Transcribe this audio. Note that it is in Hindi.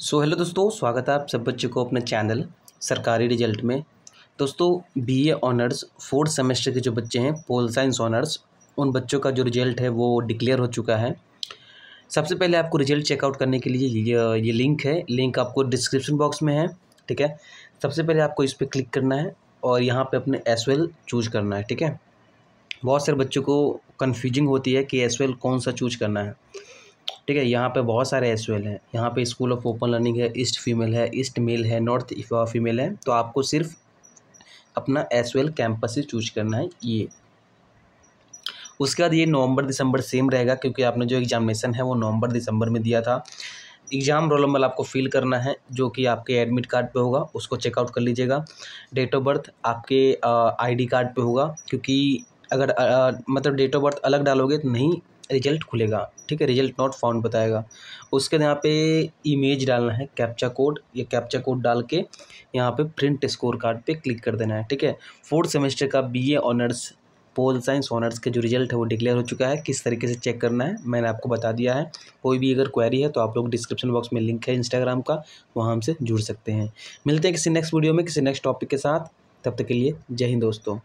सो so, हेलो दोस्तों स्वागत है आप सब बच्चों को अपने चैनल सरकारी रिजल्ट में दोस्तों बीए ऑनर्स फोर्थ सेमेस्टर के जो बच्चे हैं पोल साइंस ऑनर्स उन बच्चों का जो रिजल्ट है वो डिक्लेयर हो चुका है सबसे पहले आपको रिजल्ट चेकआउट करने के लिए ये ये लिंक है लिंक आपको डिस्क्रिप्शन बॉक्स में है ठीक है सबसे पहले आपको इस पर क्लिक करना है और यहाँ पर अपने एस चूज करना है ठीक है बहुत सारे बच्चों को कन्फ्यूजिंग होती है कि एस कौन सा चूज करना है ठीक है यहाँ पे बहुत सारे एस हैं यहाँ पे स्कूल ऑफ ओपन लर्निंग है ईस्ट फीमेल है ईस्ट मेल है नॉर्थ फीमेल है तो आपको सिर्फ अपना एस कैंपस ही चूज करना है ये उसके बाद ये नवंबर दिसंबर सेम रहेगा क्योंकि आपने जो एग्जामिनेशन है वो नवंबर दिसंबर में दिया था एग्ज़ाम रोल नंबर आपको फिल करना है जो कि आपके एडमिट कार्ड पे होगा उसको चेकआउट कर लीजिएगा डेट ऑफ बर्थ आपके आईडी कार्ड पे होगा क्योंकि अगर आ, मतलब डेट ऑफ बर्थ अलग डालोगे तो नहीं रिजल्ट खुलेगा ठीक है रिजल्ट नॉट फाउंड बताएगा उसके यहाँ पे इमेज डालना है कैप्चा कोड या कैप्चा कोड डाल के यहाँ पे प्रिंट स्कोर कार्ड पे क्लिक कर देना है ठीक है फोर्थ सेमेस्टर का BA honours pol science honours के जो रिजल्ट है वो डिक्लेयर हो चुका है किस तरीके से चेक करना है मैंने आपको बता दिया है कोई भी अगर क्वेरी है तो आप लोग डिस्क्रिप्शन बॉक्स में लिंक है इंस्टाग्राम का वहाँ हमसे जुड़ सकते हैं मिलते हैं किसी नेक्स्ट वीडियो में किसी नेक्स्ट टॉपिक के साथ तब तक के लिए जय हिंद दोस्तों